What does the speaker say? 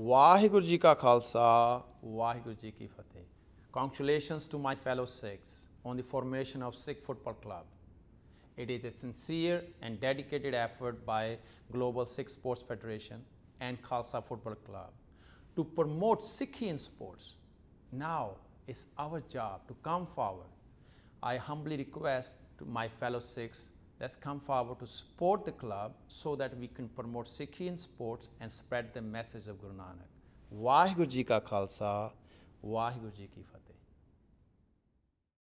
ਵਾਹਿਗੁਰੂ ਜੀ ਕਾ Khalsa congratulations to my fellow Sikhs on the formation of Sikh Football Club. It is a sincere and dedicated effort by Global Sikh Sports Federation and Khalsa Football Club to promote Sikhi in sports. Now it's our job to come forward. I humbly request to my fellow Sikhs let us come forward to support the club so that we can promote Sikhi in sports and spread the message of Guru Nanak. Vaheguru Ji Ka Khalsa, Vaheguru Ji Ki Fateh.